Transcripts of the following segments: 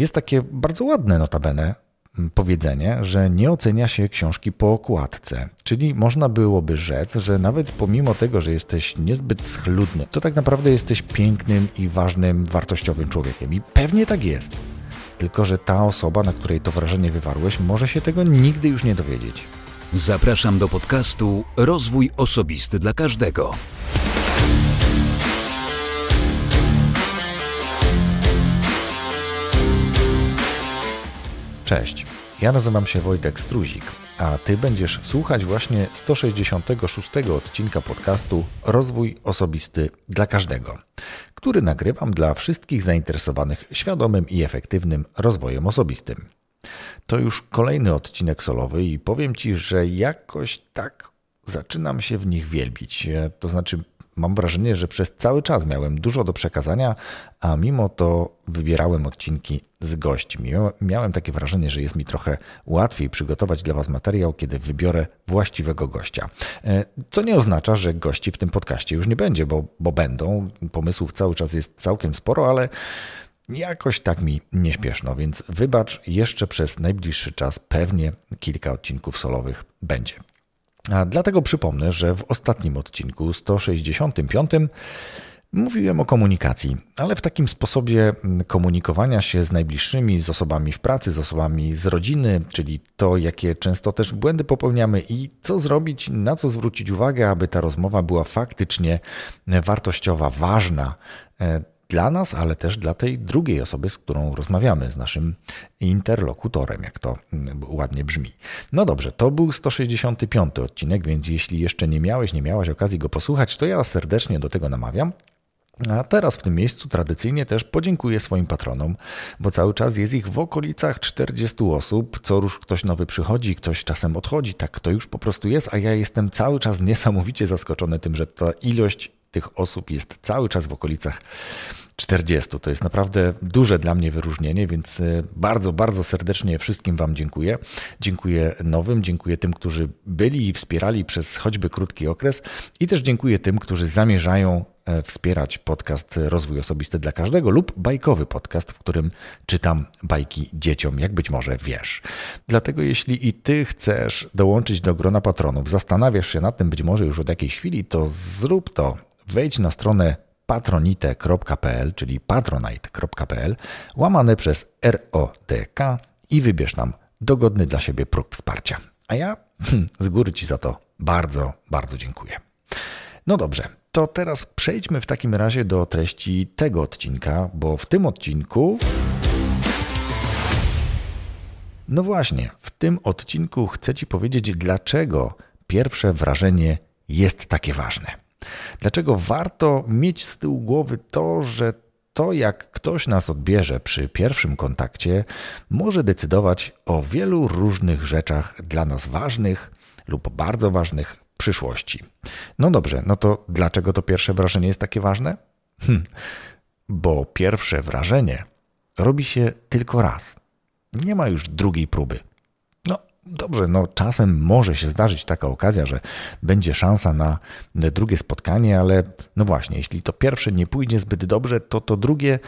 Jest takie bardzo ładne notabene mm, powiedzenie, że nie ocenia się książki po okładce. Czyli można byłoby rzec, że nawet pomimo tego, że jesteś niezbyt schludny, to tak naprawdę jesteś pięknym i ważnym, wartościowym człowiekiem. I pewnie tak jest. Tylko, że ta osoba, na której to wrażenie wywarłeś, może się tego nigdy już nie dowiedzieć. Zapraszam do podcastu Rozwój Osobisty dla Każdego. Cześć, ja nazywam się Wojtek Struzik, a Ty będziesz słuchać właśnie 166 odcinka podcastu Rozwój Osobisty dla Każdego, który nagrywam dla wszystkich zainteresowanych świadomym i efektywnym rozwojem osobistym. To już kolejny odcinek solowy i powiem Ci, że jakoś tak zaczynam się w nich wielbić. E, to znaczy, Mam wrażenie, że przez cały czas miałem dużo do przekazania, a mimo to wybierałem odcinki z gośćmi. Miałem takie wrażenie, że jest mi trochę łatwiej przygotować dla Was materiał, kiedy wybiorę właściwego gościa. E, co nie oznacza, że gości w tym podcaście już nie będzie, bo, bo będą. Pomysłów cały czas jest całkiem sporo, ale jakoś tak mi nieśpieszno, więc wybacz, jeszcze przez najbliższy czas pewnie kilka odcinków solowych będzie. A dlatego przypomnę, że w ostatnim odcinku 165 mówiłem o komunikacji, ale w takim sposobie komunikowania się z najbliższymi, z osobami w pracy, z osobami z rodziny, czyli to, jakie często też błędy popełniamy i co zrobić, na co zwrócić uwagę, aby ta rozmowa była faktycznie wartościowa, ważna e, dla nas, ale też dla tej drugiej osoby, z którą rozmawiamy, z naszym interlokutorem, jak to mm, ładnie brzmi. No dobrze, to był 165 odcinek, więc jeśli jeszcze nie miałeś, nie miałaś okazji go posłuchać, to ja serdecznie do tego namawiam. A teraz w tym miejscu tradycyjnie też podziękuję swoim patronom, bo cały czas jest ich w okolicach 40 osób. Co już ktoś nowy przychodzi, ktoś czasem odchodzi, tak to już po prostu jest, a ja jestem cały czas niesamowicie zaskoczony tym, że ta ilość tych osób jest cały czas w okolicach 40. To jest naprawdę duże dla mnie wyróżnienie, więc y, bardzo, bardzo serdecznie wszystkim Wam dziękuję. Dziękuję nowym, dziękuję tym, którzy byli i wspierali przez choćby krótki okres i też dziękuję tym, którzy zamierzają e, wspierać podcast Rozwój Osobisty dla Każdego lub bajkowy podcast, w którym czytam bajki dzieciom, jak być może wiesz. Dlatego jeśli i ty chcesz dołączyć do grona patronów, zastanawiasz się nad tym być może już od jakiejś chwili, to zrób to wejdź na stronę patronite.pl, czyli patronite.pl, łamane przez RODK i wybierz nam dogodny dla siebie próg wsparcia. A ja hmm, z góry Ci za to bardzo, bardzo dziękuję. No dobrze, to teraz przejdźmy w takim razie do treści tego odcinka, bo w tym odcinku. No właśnie, w tym odcinku chcę Ci powiedzieć, dlaczego pierwsze wrażenie jest takie ważne. Dlaczego warto mieć z tyłu głowy to, że to, jak ktoś nas odbierze przy pierwszym kontakcie, może decydować o wielu różnych rzeczach dla nas ważnych lub bardzo ważnych w przyszłości. No dobrze, no to dlaczego to pierwsze wrażenie jest takie ważne? Hm, bo pierwsze wrażenie robi się tylko raz. Nie ma już drugiej próby. Dobrze, no czasem może się zdarzyć taka okazja, że będzie szansa na drugie spotkanie, ale no właśnie, jeśli to pierwsze nie pójdzie zbyt dobrze, to to drugie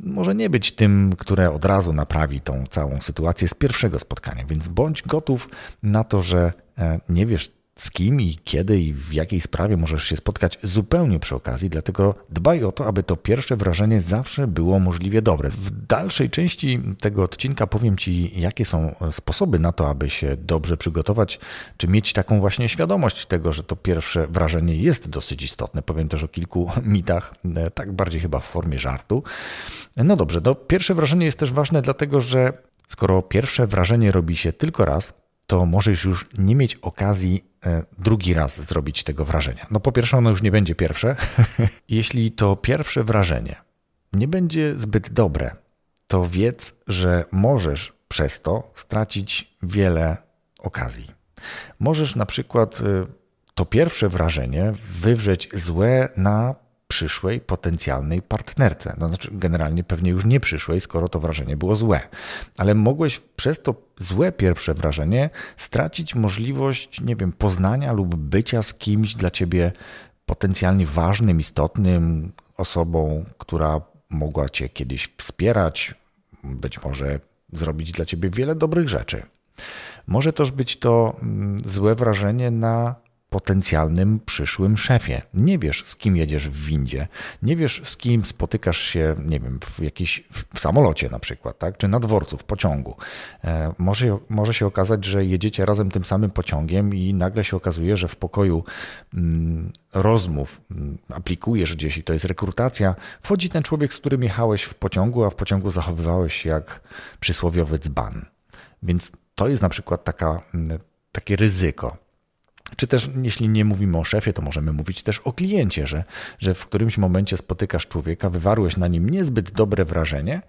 może nie być tym, które od razu naprawi tą całą sytuację z pierwszego spotkania, więc bądź gotów na to, że e, nie wiesz z kim i kiedy i w jakiej sprawie możesz się spotkać zupełnie przy okazji, dlatego dbaj o to, aby to pierwsze wrażenie zawsze było możliwie dobre. W dalszej części tego odcinka powiem Ci, jakie są sposoby na to, aby się dobrze przygotować, czy mieć taką właśnie świadomość tego, że to pierwsze wrażenie jest dosyć istotne. Powiem też o kilku mitach, e, tak bardziej chyba w formie żartu. No dobrze, no pierwsze wrażenie jest też ważne, dlatego że skoro pierwsze wrażenie robi się tylko raz, to możesz już nie mieć okazji e, drugi raz zrobić tego wrażenia. No po pierwsze, ono już nie będzie pierwsze. Jeśli to pierwsze wrażenie nie będzie zbyt dobre, to wiedz, że możesz przez to stracić wiele okazji. Możesz na przykład e, to pierwsze wrażenie wywrzeć złe na przyszłej potencjalnej partnerce. No, znaczy, generalnie pewnie już nie przyszłej, skoro to wrażenie było złe. Ale mogłeś przez to złe pierwsze wrażenie stracić możliwość, nie wiem, poznania lub bycia z kimś dla ciebie potencjalnie ważnym, istotnym, osobą, która mogła cię kiedyś wspierać, być może zrobić dla ciebie wiele dobrych rzeczy. Może też być to mm, złe wrażenie na potencjalnym przyszłym szefie. Nie wiesz, z kim jedziesz w windzie, nie wiesz, z kim spotykasz się, nie wiem, w jakiś w samolocie na przykład, tak? czy na dworcu, w pociągu. E, może, może się okazać, że jedziecie razem tym samym pociągiem i nagle się okazuje, że w pokoju mm, rozmów mm, aplikujesz gdzieś i to jest rekrutacja, wchodzi ten człowiek, z którym jechałeś w pociągu, a w pociągu zachowywałeś się jak przysłowiowy dzban. Więc to jest na przykład taka, mm, takie ryzyko. Czy też, jeśli nie mówimy o szefie, to możemy mówić też o kliencie, że, że w którymś momencie spotykasz człowieka, wywarłeś na nim niezbyt dobre wrażenie,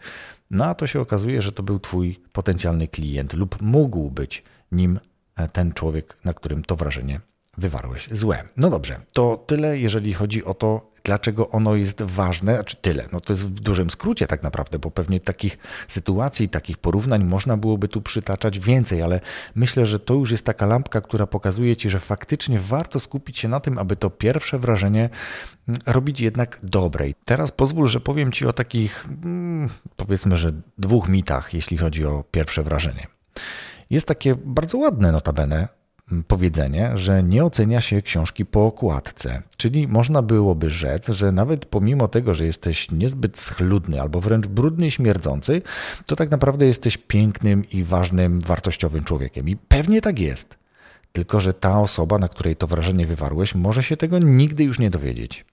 no a to się okazuje, że to był twój potencjalny klient lub mógł być nim e, ten człowiek, na którym to wrażenie wywarłeś złe. No dobrze, to tyle, jeżeli chodzi o to, dlaczego ono jest ważne, znaczy tyle. No to jest w dużym skrócie tak naprawdę, bo pewnie takich sytuacji, takich porównań można byłoby tu przytaczać więcej, ale myślę, że to już jest taka lampka, która pokazuje ci, że faktycznie warto skupić się na tym, aby to pierwsze wrażenie mm, robić jednak dobre. I teraz pozwól, że powiem ci o takich mm, powiedzmy, że dwóch mitach, jeśli chodzi o pierwsze wrażenie. Jest takie bardzo ładne notabene Mm, powiedzenie, że nie ocenia się książki po okładce. Czyli można byłoby rzec, że nawet pomimo tego, że jesteś niezbyt schludny albo wręcz brudny i śmierdzący, to tak naprawdę jesteś pięknym i ważnym, wartościowym człowiekiem. I pewnie tak jest. Tylko, że ta osoba, na której to wrażenie wywarłeś, może się tego nigdy już nie dowiedzieć.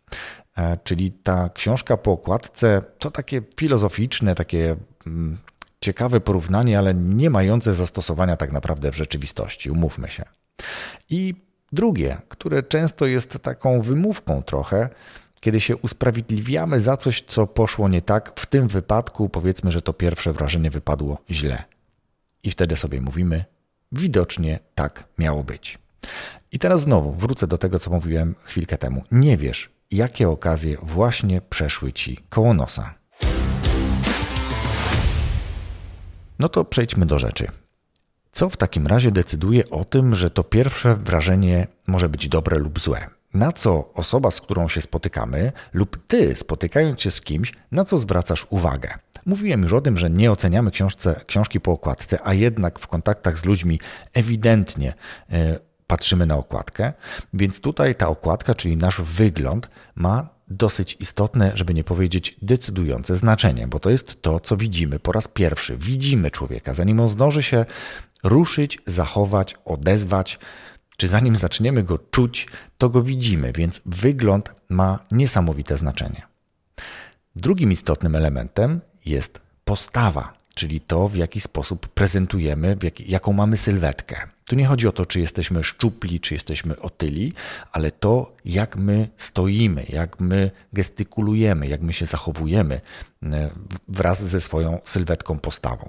E, czyli ta książka po okładce to takie filozoficzne, takie mm, ciekawe porównanie, ale nie mające zastosowania tak naprawdę w rzeczywistości. Umówmy się. I drugie, które często jest taką wymówką trochę, kiedy się usprawiedliwiamy za coś, co poszło nie tak, w tym wypadku powiedzmy, że to pierwsze wrażenie wypadło źle. I wtedy sobie mówimy, widocznie tak miało być. I teraz znowu wrócę do tego, co mówiłem chwilkę temu. Nie wiesz, jakie okazje właśnie przeszły ci koło nosa. No to przejdźmy do rzeczy. Co w takim razie decyduje o tym, że to pierwsze wrażenie może być dobre lub złe? Na co osoba, z którą się spotykamy, lub ty, spotykając się z kimś, na co zwracasz uwagę? Mówiłem już o tym, że nie oceniamy książce, książki po okładce, a jednak w kontaktach z ludźmi ewidentnie e, patrzymy na okładkę, więc tutaj ta okładka, czyli nasz wygląd, ma dosyć istotne, żeby nie powiedzieć decydujące znaczenie, bo to jest to, co widzimy po raz pierwszy. Widzimy człowieka, zanim on zdąży się ruszyć, zachować, odezwać, czy zanim zaczniemy go czuć, to go widzimy, więc wygląd ma niesamowite znaczenie. Drugim istotnym elementem jest postawa, czyli to, w jaki sposób prezentujemy, jak, jaką mamy sylwetkę. Tu nie chodzi o to, czy jesteśmy szczupli, czy jesteśmy otyli, ale to, jak my stoimy, jak my gestykulujemy, jak my się zachowujemy e, wraz ze swoją sylwetką, postawą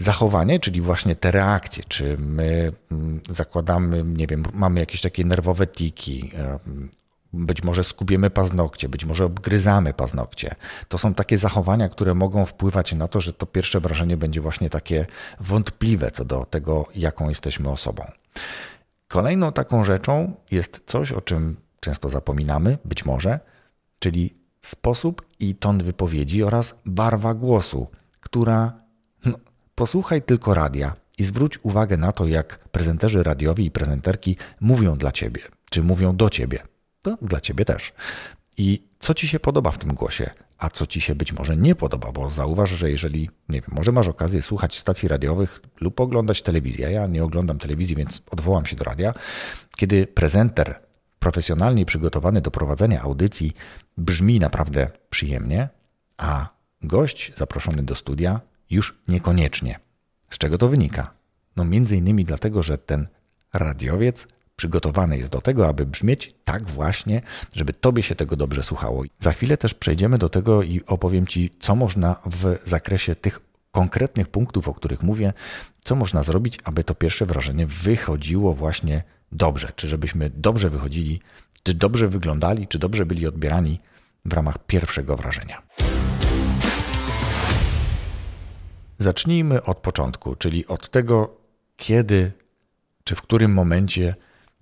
zachowanie, czyli właśnie te reakcje, czy my mm, zakładamy, nie wiem, mamy jakieś takie nerwowe tiki, być może skubiemy paznokcie, być może obgryzamy paznokcie. To są takie zachowania, które mogą wpływać na to, że to pierwsze wrażenie będzie właśnie takie wątpliwe co do tego, jaką jesteśmy osobą. Kolejną taką rzeczą jest coś, o czym często zapominamy, być może, czyli sposób i ton wypowiedzi oraz barwa głosu, która Posłuchaj tylko radia i zwróć uwagę na to, jak prezenterzy radiowi i prezenterki mówią dla ciebie, czy mówią do ciebie. To dla ciebie też. I co ci się podoba w tym głosie, a co ci się być może nie podoba, bo zauważ, że jeżeli, nie wiem, może masz okazję słuchać stacji radiowych lub oglądać telewizję. Ja nie oglądam telewizji, więc odwołam się do radia. Kiedy prezenter profesjonalnie przygotowany do prowadzenia audycji brzmi naprawdę przyjemnie, a gość zaproszony do studia już niekoniecznie. Z czego to wynika? No między innymi dlatego, że ten radiowiec przygotowany jest do tego, aby brzmieć tak właśnie, żeby tobie się tego dobrze słuchało. Za chwilę też przejdziemy do tego i opowiem ci, co można w zakresie tych konkretnych punktów, o których mówię, co można zrobić, aby to pierwsze wrażenie wychodziło właśnie dobrze, czy żebyśmy dobrze wychodzili, czy dobrze wyglądali, czy dobrze byli odbierani w ramach pierwszego wrażenia. Zacznijmy od początku, czyli od tego, kiedy czy w którym momencie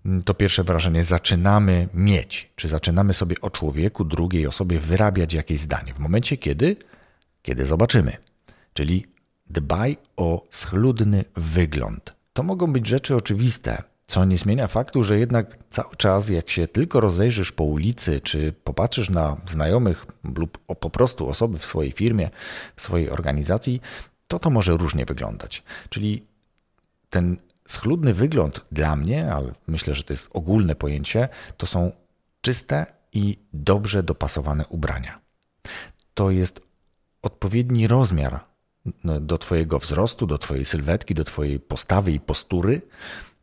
mm, to pierwsze wrażenie zaczynamy mieć, czy zaczynamy sobie o człowieku, drugiej osobie wyrabiać jakieś zdanie. W momencie, kiedy? Kiedy zobaczymy. Czyli dbaj o schludny wygląd. To mogą być rzeczy oczywiste, co nie zmienia faktu, że jednak cały czas, jak się tylko rozejrzysz po ulicy, czy popatrzysz na znajomych lub po prostu osoby w swojej firmie, w swojej organizacji, to to może różnie wyglądać. Czyli ten schludny wygląd dla mnie, ale myślę, że to jest ogólne pojęcie, to są czyste i dobrze dopasowane ubrania. To jest odpowiedni rozmiar no, do Twojego wzrostu, do Twojej sylwetki, do Twojej postawy i postury,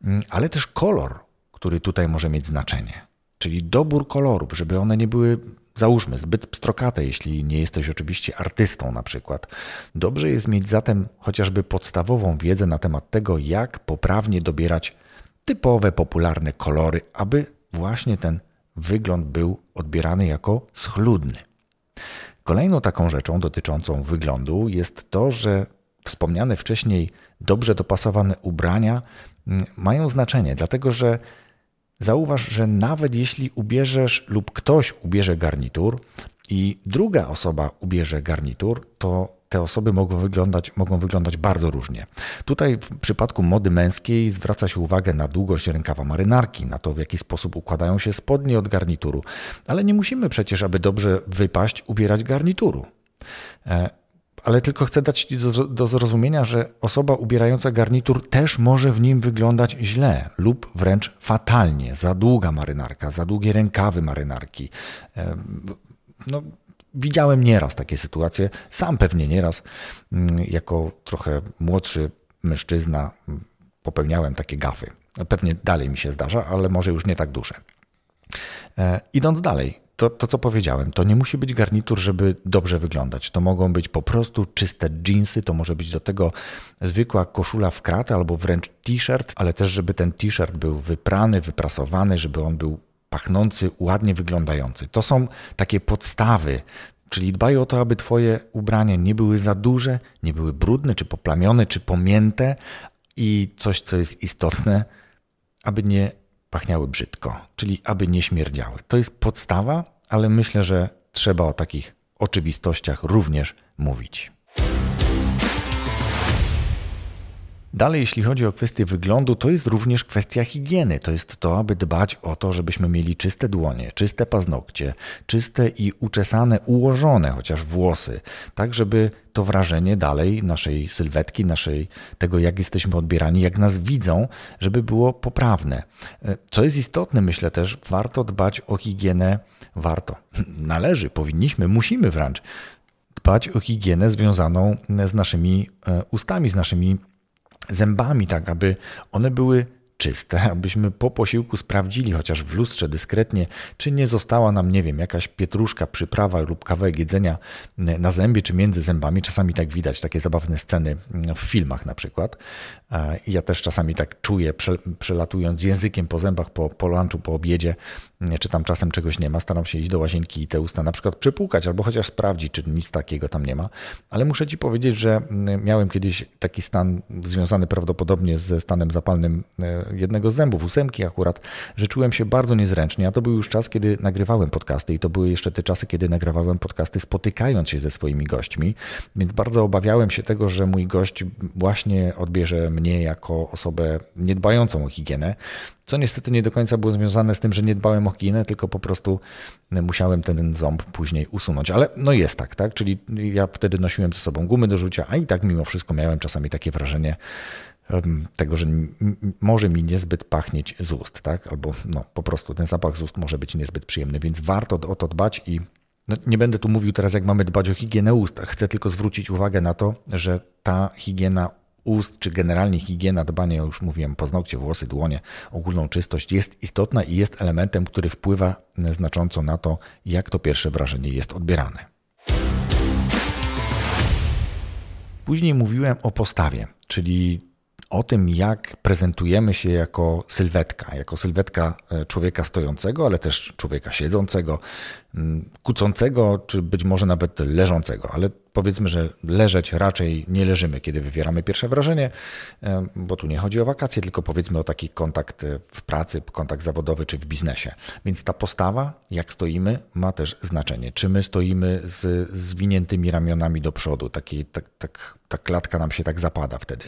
mm, ale też kolor, który tutaj może mieć znaczenie. Czyli dobór kolorów, żeby one nie były załóżmy, zbyt pstrokate, jeśli nie jesteś oczywiście artystą na przykład. Dobrze jest mieć zatem chociażby podstawową wiedzę na temat tego, jak poprawnie dobierać typowe, popularne kolory, aby właśnie ten wygląd był odbierany jako schludny. Kolejną taką rzeczą dotyczącą wyglądu jest to, że wspomniane wcześniej dobrze dopasowane ubrania mm, mają znaczenie, dlatego że Zauważ, że nawet jeśli ubierzesz lub ktoś ubierze garnitur i druga osoba ubierze garnitur, to te osoby mogą wyglądać, mogą wyglądać bardzo różnie. Tutaj w przypadku mody męskiej zwraca się uwagę na długość rękawa marynarki, na to w jaki sposób układają się spodnie od garnituru, ale nie musimy przecież, aby dobrze wypaść, ubierać garnituru. E, ale tylko chcę dać Ci do, do zrozumienia, że osoba ubierająca garnitur też może w nim wyglądać źle lub wręcz fatalnie. Za długa marynarka, za długie rękawy marynarki. No, widziałem nieraz takie sytuacje, sam pewnie nieraz, mm, jako trochę młodszy mężczyzna, mm, popełniałem takie gafy. Pewnie dalej mi się zdarza, ale może już nie tak duże. E, idąc dalej, to, to, co powiedziałem, to nie musi być garnitur, żeby dobrze wyglądać. To mogą być po prostu czyste jeansy, to może być do tego zwykła koszula w kratę albo wręcz t-shirt, ale też, żeby ten t-shirt był wyprany, wyprasowany, żeby on był pachnący, ładnie wyglądający. To są takie podstawy, czyli dbaj o to, aby Twoje ubrania nie były za duże, nie były brudne, czy poplamione, czy pomięte i coś, co jest istotne, aby nie pachniały brzydko, czyli aby nie śmierdziały. To jest podstawa, ale myślę, że trzeba o takich oczywistościach również mówić. Dalej, jeśli chodzi o kwestię wyglądu, to jest również kwestia higieny. To jest to, aby dbać o to, żebyśmy mieli czyste dłonie, czyste paznokcie, czyste i uczesane, ułożone chociaż włosy, tak żeby to wrażenie dalej naszej sylwetki, naszej tego, jak jesteśmy odbierani, jak nas widzą, żeby było poprawne. E, co jest istotne, myślę też, warto dbać o higienę. Warto, należy, powinniśmy, musimy wręcz dbać o higienę związaną z naszymi e, ustami, z naszymi zębami, tak aby one były czyste, abyśmy po posiłku sprawdzili chociaż w lustrze dyskretnie, czy nie została nam, nie wiem, jakaś pietruszka, przyprawa lub kawałek jedzenia mm, na zębie czy między zębami. Czasami tak widać, takie zabawne sceny mm, w filmach na przykład. Ja też czasami tak czuję, przelatując językiem po zębach, po, po lunchu, po obiedzie, czy tam czasem czegoś nie ma, staram się iść do łazienki i te usta na przykład przypłukać, albo chociaż sprawdzić, czy nic takiego tam nie ma. Ale muszę Ci powiedzieć, że mm, miałem kiedyś taki stan związany prawdopodobnie ze stanem zapalnym e, jednego z zębów, ósemki akurat, że czułem się bardzo niezręcznie, a to był już czas, kiedy nagrywałem podcasty i to były jeszcze te czasy, kiedy nagrywałem podcasty spotykając się ze swoimi gośćmi, więc bardzo obawiałem się tego, że mój gość właśnie odbierze mnie jako osobę niedbającą o higienę, co niestety nie do końca było związane z tym, że nie dbałem o ginę, tylko po prostu musiałem ten ząb później usunąć. Ale no jest tak, tak? Czyli ja wtedy nosiłem ze sobą gumy do rzucia, a i tak mimo wszystko miałem czasami takie wrażenie, tego, że może mi niezbyt pachnieć z ust, tak? Albo no, po prostu ten zapach z ust może być niezbyt przyjemny, więc warto o to dbać i no, nie będę tu mówił teraz, jak mamy dbać o higienę ust. Chcę tylko zwrócić uwagę na to, że ta higiena ust, czy generalnie higiena, dbanie, już mówiłem, paznokcie, włosy, dłonie, ogólną czystość jest istotna i jest elementem, który wpływa znacząco na to, jak to pierwsze wrażenie jest odbierane. Później mówiłem o postawie, czyli o tym, jak prezentujemy się jako sylwetka, jako sylwetka e, człowieka stojącego, ale też człowieka siedzącego, Mm, kucącego, czy być może nawet leżącego, ale powiedzmy, że leżeć raczej nie leżymy, kiedy wywieramy pierwsze wrażenie, bo tu nie chodzi o wakacje, tylko powiedzmy o taki kontakt e, w pracy, kontakt zawodowy czy w biznesie. Więc ta postawa, jak stoimy, ma też znaczenie. Czy my stoimy z zwiniętymi ramionami do przodu, taki, tak, tak, ta klatka nam się tak zapada wtedy.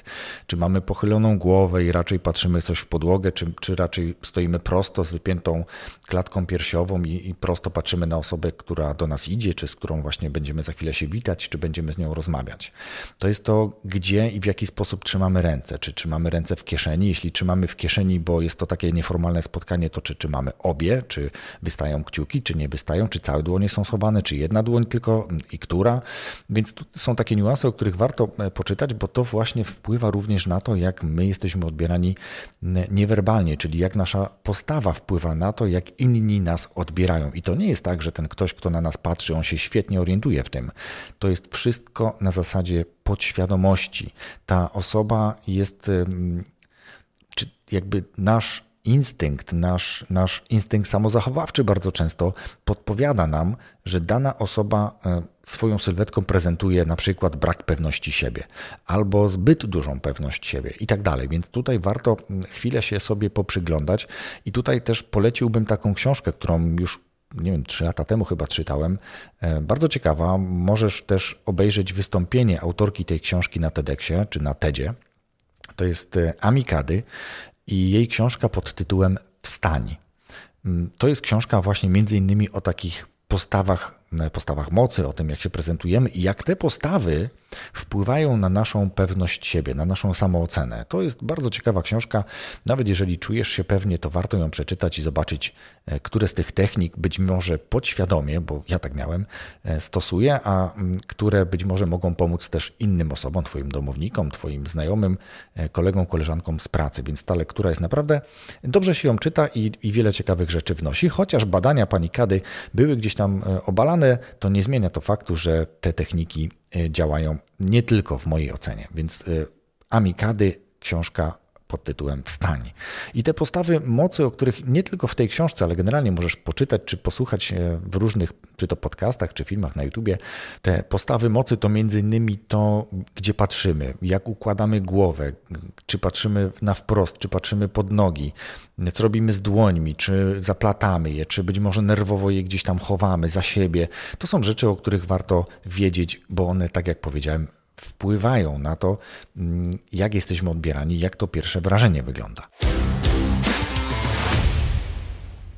Czy mamy pochyloną głowę i raczej patrzymy coś w podłogę, czy, czy raczej stoimy prosto z wypiętą klatką piersiową i, i prosto patrzymy na osobę, która do nas idzie, czy z którą właśnie będziemy za chwilę się witać, czy będziemy z nią rozmawiać. To jest to, gdzie i w jaki sposób trzymamy ręce. Czy trzymamy ręce w kieszeni? Jeśli trzymamy w kieszeni, bo jest to takie nieformalne spotkanie, to czy trzymamy obie, czy wystają kciuki, czy nie wystają, czy całe dłonie są schowane, czy jedna dłoń tylko i która. Więc tu są takie niuanse, o których warto e, poczytać, bo to właśnie wpływa również na to, jak my jesteśmy odbierani niewerbalnie, czyli jak nasza postawa wpływa na to, jak inni nas odbierają. I to nie jest tak, że że ten ktoś, kto na nas patrzy, on się świetnie orientuje w tym. To jest wszystko na zasadzie podświadomości. Ta osoba jest, czy jakby nasz instynkt, nasz, nasz instynkt samozachowawczy bardzo często podpowiada nam, że dana osoba e, swoją sylwetką prezentuje na przykład brak pewności siebie albo zbyt dużą pewność siebie i tak dalej. Więc tutaj warto chwilę się sobie poprzyglądać i tutaj też poleciłbym taką książkę, którą już nie wiem, trzy lata temu chyba czytałem. E, bardzo ciekawa. Możesz też obejrzeć wystąpienie autorki tej książki na TEDxie czy na TEDzie. To jest e, Amikady i jej książka pod tytułem Wstań. Mm, to jest książka właśnie między innymi o takich postawach postawach mocy, o tym, jak się prezentujemy i jak te postawy wpływają na naszą pewność siebie, na naszą samoocenę. To jest bardzo ciekawa książka. Nawet jeżeli czujesz się pewnie, to warto ją przeczytać i zobaczyć, e, które z tych technik być może podświadomie, bo ja tak miałem, e, stosuję, a mm, które być może mogą pomóc też innym osobom, Twoim domownikom, Twoim znajomym, e, kolegom, koleżankom z pracy. Więc ta lektura jest naprawdę dobrze się ją czyta i, i wiele ciekawych rzeczy wnosi, chociaż badania pani Kady były gdzieś tam obalane to nie zmienia to faktu, że te techniki y, działają nie tylko w mojej ocenie. Więc y, Amikady, książka pod tytułem Wstań. I te postawy mocy, o których nie tylko w tej książce, ale generalnie możesz poczytać czy posłuchać e, w różnych, czy to podcastach, czy filmach na YouTubie, te postawy mocy to między innymi to, gdzie patrzymy, jak układamy głowę, czy patrzymy na wprost, czy patrzymy pod nogi, co robimy z dłońmi, czy zaplatamy je, czy być może nerwowo je gdzieś tam chowamy za siebie. To są rzeczy, o których warto wiedzieć, bo one, tak jak powiedziałem, wpływają na to, mm, jak jesteśmy odbierani, jak to pierwsze wrażenie wygląda.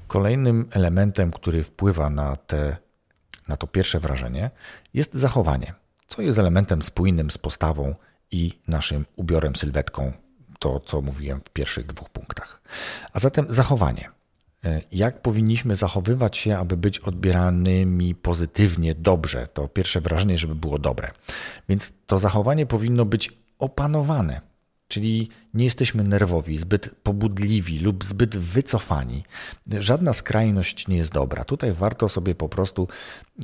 Kolejnym elementem, który wpływa na, te, na to pierwsze wrażenie, jest zachowanie, co jest elementem spójnym z postawą i naszym ubiorem, sylwetką, to co mówiłem w pierwszych dwóch punktach. A zatem zachowanie. E, jak powinniśmy zachowywać się, aby być odbieranymi pozytywnie, dobrze. To pierwsze wrażenie, żeby było dobre. Więc to zachowanie powinno być opanowane. Czyli nie jesteśmy nerwowi, zbyt pobudliwi lub zbyt wycofani. Żadna skrajność nie jest dobra. Tutaj warto sobie po prostu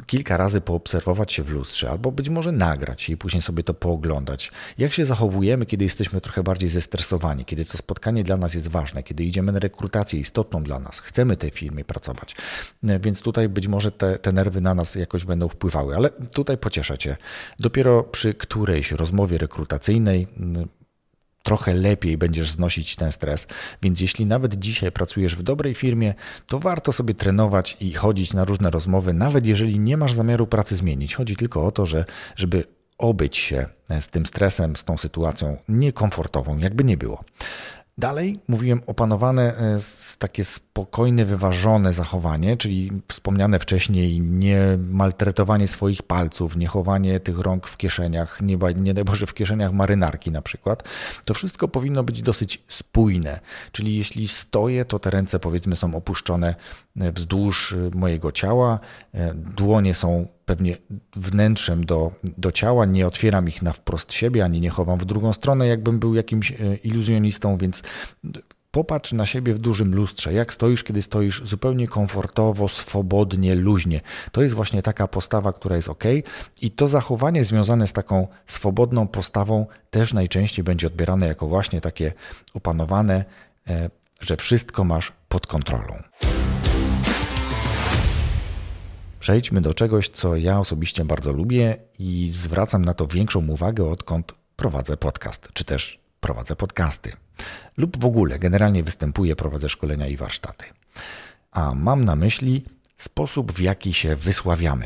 kilka razy poobserwować się w lustrze, albo być może nagrać i później sobie to pooglądać. Jak się zachowujemy, kiedy jesteśmy trochę bardziej zestresowani, kiedy to spotkanie dla nas jest ważne, kiedy idziemy na rekrutację istotną dla nas, chcemy tej firmie pracować. Więc tutaj być może te, te nerwy na nas jakoś będą wpływały, ale tutaj pocieszę Cię. Dopiero przy którejś rozmowie rekrutacyjnej trochę lepiej będziesz znosić ten stres. Więc jeśli nawet dzisiaj pracujesz w dobrej firmie, to warto sobie trenować i chodzić na różne rozmowy, nawet jeżeli nie masz zamiaru pracy zmienić. Chodzi tylko o to, że, żeby obyć się z tym stresem, z tą sytuacją niekomfortową, jakby nie było. Dalej mówiłem opanowane e, takie spokojne, wyważone zachowanie, czyli wspomniane wcześniej nie maltretowanie swoich palców, nie chowanie tych rąk w kieszeniach, nie, nie daj Boże w kieszeniach marynarki na przykład. To wszystko powinno być dosyć spójne, czyli jeśli stoję, to te ręce powiedzmy są opuszczone e, wzdłuż e, mojego ciała, dłonie są pewnie wnętrzem do, do ciała, nie otwieram ich na wprost siebie, ani nie chowam w drugą stronę, jakbym był jakimś e, iluzjonistą, więc popatrz na siebie w dużym lustrze, jak stoisz, kiedy stoisz zupełnie komfortowo, swobodnie, luźnie. To jest właśnie taka postawa, która jest ok, i to zachowanie związane z taką swobodną postawą też najczęściej będzie odbierane jako właśnie takie opanowane, e, że wszystko masz pod kontrolą. Przejdźmy do czegoś, co ja osobiście bardzo lubię i zwracam na to większą uwagę, odkąd prowadzę podcast, czy też prowadzę podcasty. Lub w ogóle generalnie występuję, prowadzę szkolenia i warsztaty. A mam na myśli sposób, w jaki się wysławiamy.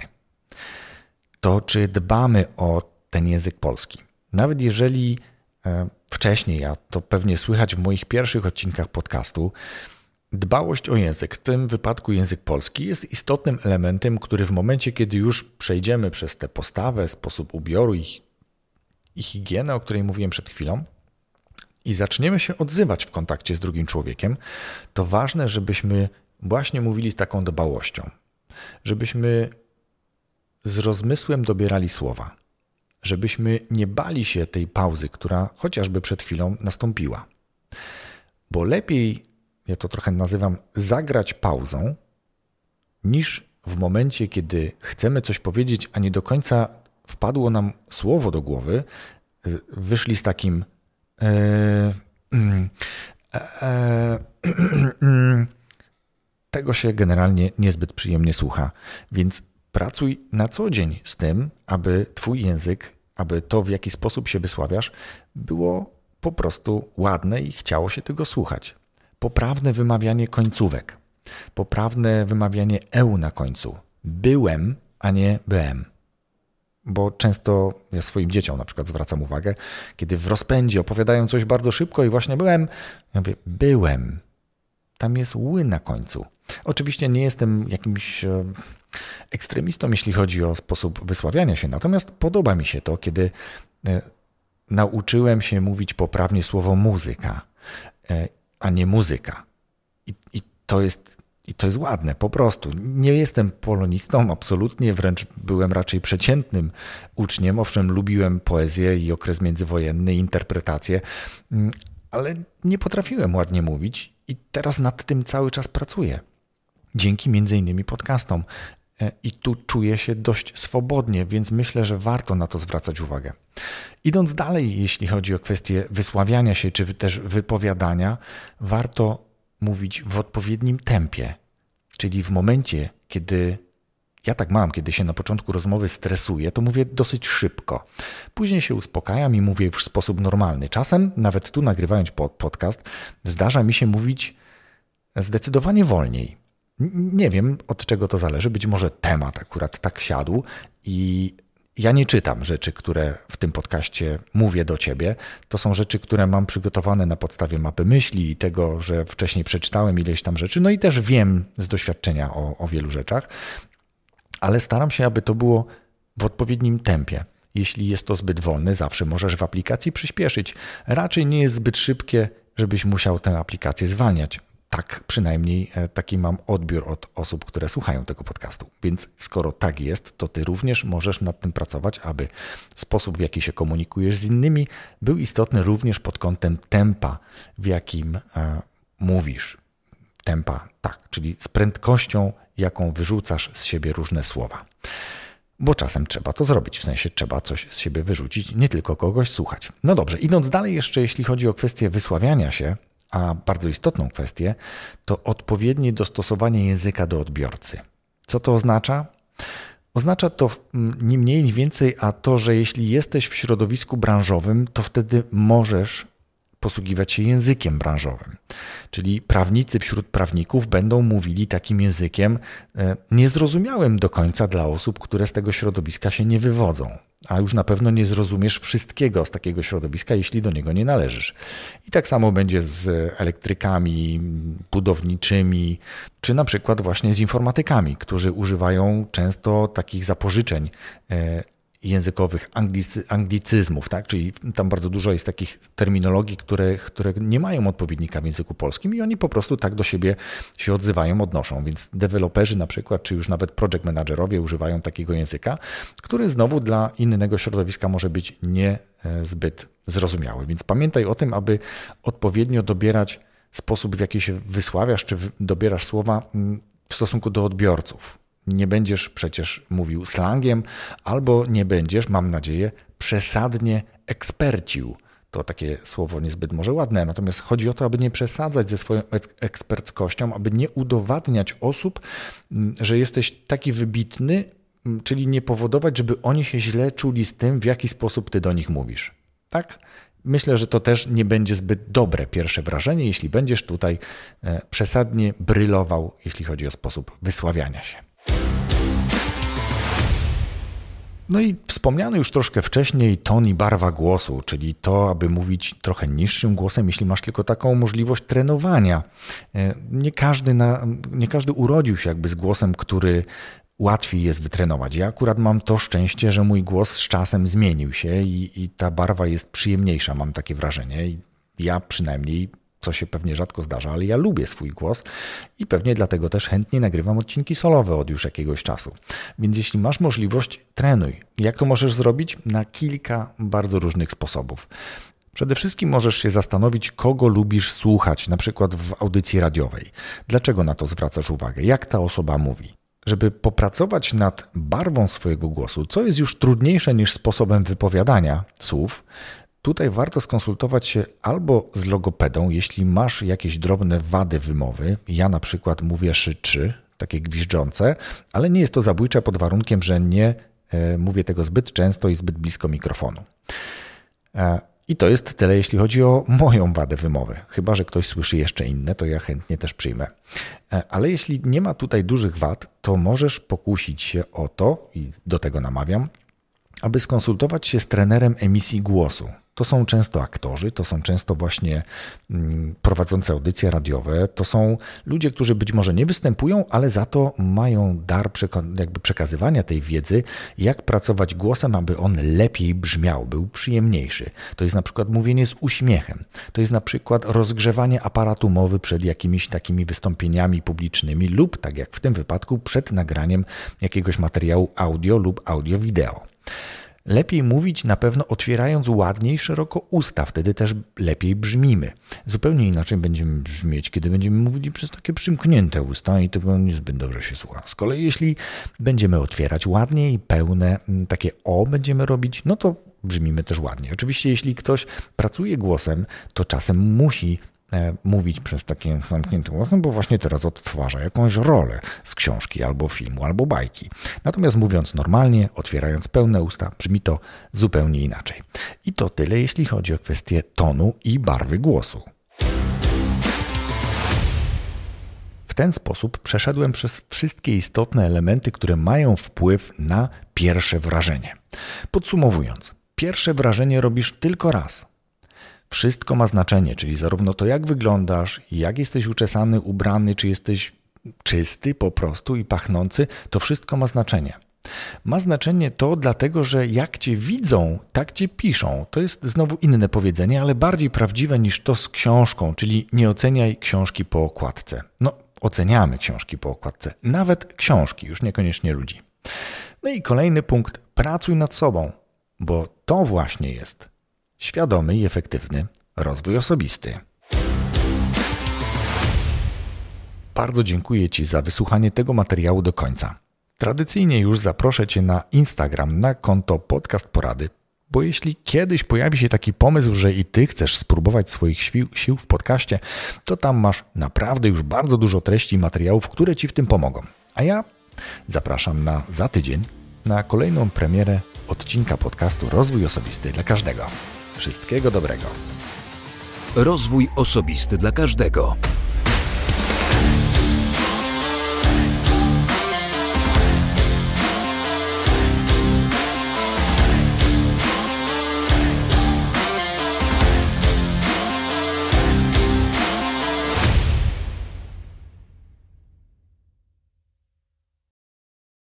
To, czy dbamy o ten język polski. Nawet jeżeli e, wcześniej, a to pewnie słychać w moich pierwszych odcinkach podcastu, Dbałość o język, w tym wypadku język polski, jest istotnym elementem, który w momencie, kiedy już przejdziemy przez tę postawę, sposób ubioru i, i higienę, o której mówiłem przed chwilą, i zaczniemy się odzywać w kontakcie z drugim człowiekiem, to ważne, żebyśmy właśnie mówili z taką dbałością, żebyśmy z rozmysłem dobierali słowa, żebyśmy nie bali się tej pauzy, która chociażby przed chwilą nastąpiła. Bo lepiej ja to trochę nazywam zagrać pauzą, niż w momencie, kiedy chcemy coś powiedzieć, a nie do końca wpadło nam słowo do głowy, wyszli z takim. E, e, e, tego się generalnie niezbyt przyjemnie słucha, więc pracuj na co dzień z tym, aby Twój język, aby to, w jaki sposób się wysławiasz, było po prostu ładne i chciało się tego słuchać poprawne wymawianie końcówek, poprawne wymawianie EU na końcu. Byłem, a nie byłem. Bo często ja swoim dzieciom na przykład zwracam uwagę, kiedy w rozpędzie opowiadają coś bardzo szybko i właśnie byłem, ja mówię byłem. Tam jest ły na końcu. Oczywiście nie jestem jakimś e, ekstremistą, jeśli chodzi o sposób wysławiania się, natomiast podoba mi się to, kiedy e, nauczyłem się mówić poprawnie słowo muzyka e, a nie muzyka. I, i to jest i to jest ładne, po prostu. Nie jestem polonistą, absolutnie, wręcz byłem raczej przeciętnym uczniem. Owszem, lubiłem poezję i okres międzywojenny, interpretacje, mm, ale nie potrafiłem ładnie mówić i teraz nad tym cały czas pracuję. Dzięki między innymi podcastom, E, i tu czuję się dość swobodnie, więc myślę, że warto na to zwracać uwagę. Idąc dalej, jeśli chodzi o kwestię wysławiania się czy też wypowiadania, warto mówić w odpowiednim tempie, czyli w momencie, kiedy ja tak mam, kiedy się na początku rozmowy stresuję, to mówię dosyć szybko. Później się uspokajam i mówię w sposób normalny. Czasem, nawet tu nagrywając podcast, zdarza mi się mówić zdecydowanie wolniej. Nie wiem, od czego to zależy. Być może temat akurat tak siadł i ja nie czytam rzeczy, które w tym podcaście mówię do ciebie. To są rzeczy, które mam przygotowane na podstawie mapy myśli i tego, że wcześniej przeczytałem ileś tam rzeczy, no i też wiem z doświadczenia o, o wielu rzeczach, ale staram się, aby to było w odpowiednim tempie. Jeśli jest to zbyt wolne, zawsze możesz w aplikacji przyspieszyć. Raczej nie jest zbyt szybkie, żebyś musiał tę aplikację zwalniać. Tak przynajmniej e, taki mam odbiór od osób, które słuchają tego podcastu. Więc skoro tak jest, to ty również możesz nad tym pracować, aby sposób, w jaki się komunikujesz z innymi, był istotny również pod kątem tempa, w jakim e, mówisz. Tempa, tak, czyli z prędkością, jaką wyrzucasz z siebie różne słowa. Bo czasem trzeba to zrobić, w sensie trzeba coś z siebie wyrzucić, nie tylko kogoś słuchać. No dobrze, idąc dalej jeszcze, jeśli chodzi o kwestię wysławiania się, a bardzo istotną kwestię, to odpowiednie dostosowanie języka do odbiorcy. Co to oznacza? Oznacza to mm, nie mniej, nie więcej, a to, że jeśli jesteś w środowisku branżowym, to wtedy możesz posługiwać się językiem branżowym. Czyli prawnicy wśród prawników będą mówili takim językiem e, niezrozumiałym do końca dla osób, które z tego środowiska się nie wywodzą. A już na pewno nie zrozumiesz wszystkiego z takiego środowiska, jeśli do niego nie należysz. I tak samo będzie z elektrykami, budowniczymi, czy na przykład właśnie z informatykami, którzy używają często takich zapożyczeń e, językowych, anglicy, anglicyzmów, tak? czyli tam bardzo dużo jest takich terminologii, które, które nie mają odpowiednika w języku polskim i oni po prostu tak do siebie się odzywają, odnoszą. Więc deweloperzy na przykład, czy już nawet project managerowie używają takiego języka, który znowu dla innego środowiska może być niezbyt e, zrozumiały. Więc pamiętaj o tym, aby odpowiednio dobierać sposób, w jaki się wysławiasz, czy dobierasz słowa mm, w stosunku do odbiorców. Nie będziesz przecież mówił slangiem, albo nie będziesz, mam nadzieję, przesadnie ekspercił. To takie słowo niezbyt może ładne, natomiast chodzi o to, aby nie przesadzać ze swoją eksperckością, aby nie udowadniać osób, mm, że jesteś taki wybitny, mm, czyli nie powodować, żeby oni się źle czuli z tym, w jaki sposób ty do nich mówisz. Tak? Myślę, że to też nie będzie zbyt dobre pierwsze wrażenie, jeśli będziesz tutaj e, przesadnie brylował, jeśli chodzi o sposób wysławiania się. No i wspomniany już troszkę wcześniej ton i barwa głosu, czyli to, aby mówić trochę niższym głosem, jeśli masz tylko taką możliwość trenowania. E, nie każdy, na, nie każdy urodził się jakby z głosem, który łatwiej jest wytrenować. Ja akurat mam to szczęście, że mój głos z czasem zmienił się i, i ta barwa jest przyjemniejsza, mam takie wrażenie. ja przynajmniej co się pewnie rzadko zdarza, ale ja lubię swój głos i pewnie dlatego też chętnie nagrywam odcinki solowe od już jakiegoś czasu. Więc jeśli masz możliwość, trenuj. Jak to możesz zrobić? Na kilka bardzo różnych sposobów. Przede wszystkim możesz się zastanowić, kogo lubisz słuchać, na przykład w audycji radiowej. Dlaczego na to zwracasz uwagę? Jak ta osoba mówi? Żeby popracować nad barwą swojego głosu, co jest już trudniejsze niż sposobem wypowiadania słów, Tutaj warto skonsultować się albo z logopedą, jeśli masz jakieś drobne wady wymowy. Ja na przykład mówię szy takie gwizdzące, ale nie jest to zabójcze pod warunkiem, że nie e, mówię tego zbyt często i zbyt blisko mikrofonu. E, I to jest tyle, jeśli chodzi o moją wadę wymowy. Chyba, że ktoś słyszy jeszcze inne, to ja chętnie też przyjmę. E, ale jeśli nie ma tutaj dużych wad, to możesz pokusić się o to, i do tego namawiam, aby skonsultować się z trenerem emisji głosu. To są często aktorzy, to są często właśnie mm, prowadzące audycje radiowe, to są ludzie, którzy być może nie występują, ale za to mają dar jakby przekazywania tej wiedzy, jak pracować głosem, aby on lepiej brzmiał, był przyjemniejszy. To jest na przykład mówienie z uśmiechem, to jest na przykład rozgrzewanie aparatu mowy przed jakimiś takimi wystąpieniami publicznymi lub, tak jak w tym wypadku, przed nagraniem jakiegoś materiału audio lub audio-wideo. Lepiej mówić na pewno otwierając ładniej, szeroko usta, wtedy też lepiej brzmimy. Zupełnie inaczej będziemy brzmieć, kiedy będziemy mówili przez takie przymknięte usta i tego niezbyt dobrze się słucha. Z kolei jeśli będziemy otwierać ładnie i pełne, takie o będziemy robić, no to brzmimy też ładnie. Oczywiście jeśli ktoś pracuje głosem, to czasem musi E, mówić przez taki zamknięty głos, no bo właśnie teraz odtwarza jakąś rolę z książki albo filmu, albo bajki. Natomiast mówiąc normalnie, otwierając pełne usta, brzmi to zupełnie inaczej. I to tyle, jeśli chodzi o kwestię tonu i barwy głosu. W ten sposób przeszedłem przez wszystkie istotne elementy, które mają wpływ na pierwsze wrażenie. Podsumowując, pierwsze wrażenie robisz tylko raz. Wszystko ma znaczenie, czyli zarówno to, jak wyglądasz, jak jesteś uczesany, ubrany, czy jesteś czysty po prostu i pachnący, to wszystko ma znaczenie. Ma znaczenie to dlatego, że jak cię widzą, tak cię piszą. To jest znowu inne powiedzenie, ale bardziej prawdziwe niż to z książką, czyli nie oceniaj książki po okładce. No, oceniamy książki po okładce, nawet książki, już niekoniecznie ludzi. No i kolejny punkt: pracuj nad sobą, bo to właśnie jest świadomy i efektywny rozwój osobisty. Bardzo dziękuję Ci za wysłuchanie tego materiału do końca. Tradycyjnie już zaproszę Cię na Instagram na konto Podcast Porady, bo jeśli kiedyś pojawi się taki pomysł, że i Ty chcesz spróbować swoich sił w podcaście, to tam masz naprawdę już bardzo dużo treści i materiałów, które Ci w tym pomogą. A ja zapraszam na za tydzień na kolejną premierę odcinka podcastu Rozwój Osobisty dla Każdego. Wszystkiego dobrego. Rozwój osobisty dla każdego.